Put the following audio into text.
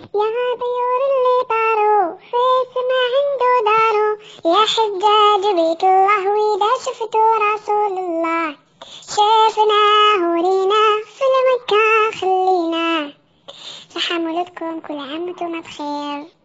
يا طيور اللي طاروا في السما عنده داروا يا حجاج بيت الله وإذا شفتوا رسول الله شفنا ورينا في المكة خلينا صحة مولدكم كل عام وانتم بخير